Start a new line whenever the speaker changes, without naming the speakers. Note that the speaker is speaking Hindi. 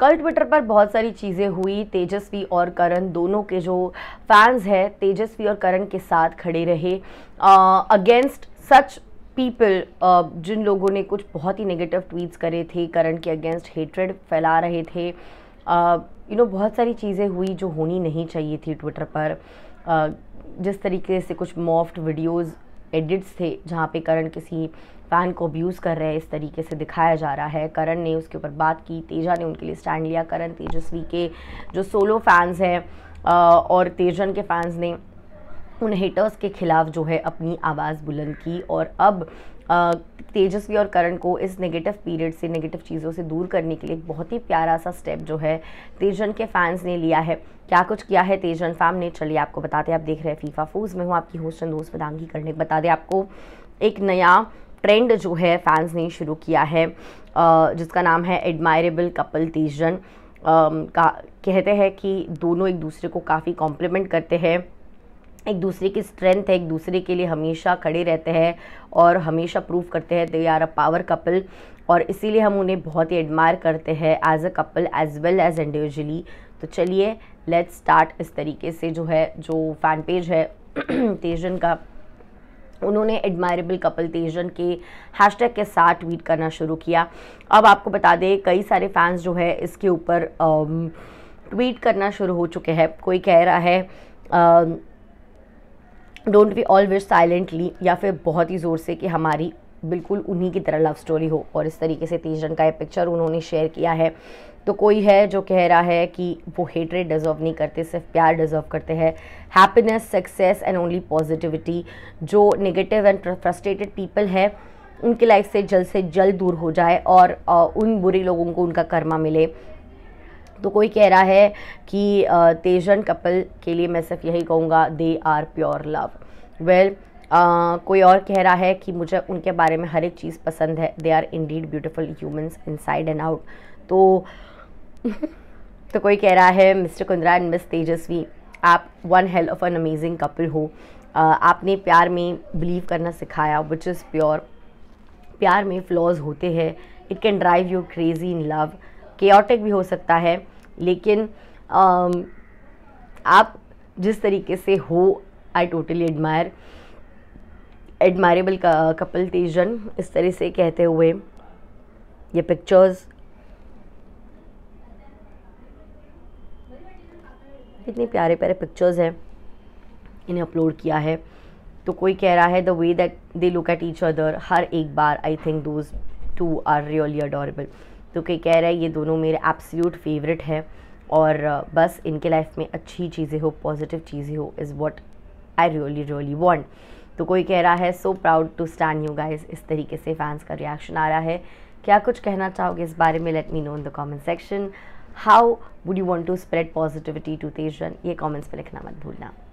कल ट्विटर पर बहुत सारी चीज़ें हुई तेजस्वी और करण दोनों के जो फैंस हैं तेजस्वी और करण के साथ खड़े रहे अगेंस्ट सच पीपल जिन लोगों ने कुछ बहुत ही नेगेटिव ट्वीट्स करे थे करण के अगेंस्ट हेट्रेड फैला रहे थे यू नो बहुत सारी चीज़ें हुई जो होनी नहीं चाहिए थी ट्विटर पर uh, जिस तरीके से कुछ मॉफ्ट वीडियोज़ एडिट्स थे जहाँ पे करण किसी फ़ैन को अब्यूज़ कर रहे हैं इस तरीके से दिखाया जा रहा है करण ने उसके ऊपर बात की तेजा ने उनके लिए स्टैंड लिया करण तेजस्वी के जो सोलो फैंस हैं और तेजन के फैंस ने उन हेटर्स के ख़िलाफ़ जो है अपनी आवाज़ बुलंद की और अब तेजस्वी और करण को इस नेगेटिव पीरियड से नेगेटिव चीज़ों से दूर करने के लिए एक बहुत ही प्यारा सा स्टेप जो है तेजन के फैंस ने लिया है क्या कुछ किया है तेजन फैम ने चलिए आपको बताते हैं आप देख रहे हैं फीफा फूज में हूँ आपकी होस्ट दोस्त पदांगी करने बता दें आपको एक नया ट्रेंड जो है फैंस ने शुरू किया है जिसका नाम है एडमायरेबल कपल तेजन का कहते हैं कि दोनों एक दूसरे को काफ़ी कॉम्प्लीमेंट करते हैं एक दूसरे की स्ट्रेंथ है एक दूसरे के लिए हमेशा खड़े रहते हैं और हमेशा प्रूव करते हैं they are a power couple और इसीलिए हम उन्हें बहुत ही एडमायर करते हैं as a couple as well as individually तो चलिए लेट्स स्टार्ट इस तरीके से जो है जो फैन पेज है तेजन का उन्होंने एडमायरेबल कपल तेजन के हैशटैग के साथ ट्वीट करना शुरू किया अब आपको बता दें कई सारे फैंस जो है इसके ऊपर ट्वीट करना शुरू हो चुके हैं कोई कह रहा है don't we all wish silently या फिर बहुत ही ज़ोर से कि हमारी बिल्कुल उन्हीं की तरह लव स्टोरी हो और इस तरीके से तेज रन का ये पिक्चर उन्होंने शेयर किया है तो कोई है जो कह रहा है कि वो हेटरेट डिज़र्व नहीं करते सिर्फ प्यार डिज़र्व करते हैं happiness success and only positivity जो नेगेटिव एंड फ्रस्ट्रेटेड पीपल है उनकी लाइफ से जल्द से जल्द दूर हो जाए और उन बुरे लोगों को उनका कर्मा मिले तो कोई कह रहा है कि तेजन कपल के लिए मैं सिर्फ यही कहूँगा they are pure love well कोई और कह रहा है कि मुझे उनके बारे में हर एक चीज़ पसंद है they are indeed beautiful humans inside and out तो तो कोई कह रहा है mister Kundra and miss Tejasswi आप one hell of an amazing couple हो आपने प्यार में बिलीव करना सिखाया विच इज़ प्योर प्यार में फ्लॉज होते हैं it can drive you crazy in love chaotic भी हो सकता है लेकिन um, आप जिस तरीके से हो I totally admire admirable couple Tejran इस तरह से कहते हुए ये पिक्चर्स इतने प्यारे प्यारे पिक्चर्स हैं इन्हें अपलोड किया है तो कोई कह रहा है the way that they look at each other हर एक बार I think those two are really adorable तो कोई कह रहा है ये दोनों मेरे एब्सोल्यूट फेवरेट हैं और बस इनके लाइफ में अच्छी चीज़ें हो पॉजिटिव चीज़ें हो is what I really really want तो कोई कह रहा है so proud to stand you guys इस तरीके से फैंस का रिएक्शन आ रहा है क्या कुछ कहना चाहोगे इस बारे में let me know in the comment section how would you want to spread positivity to Tejran ये कॉमेंट्स पर लिखना मत भूलना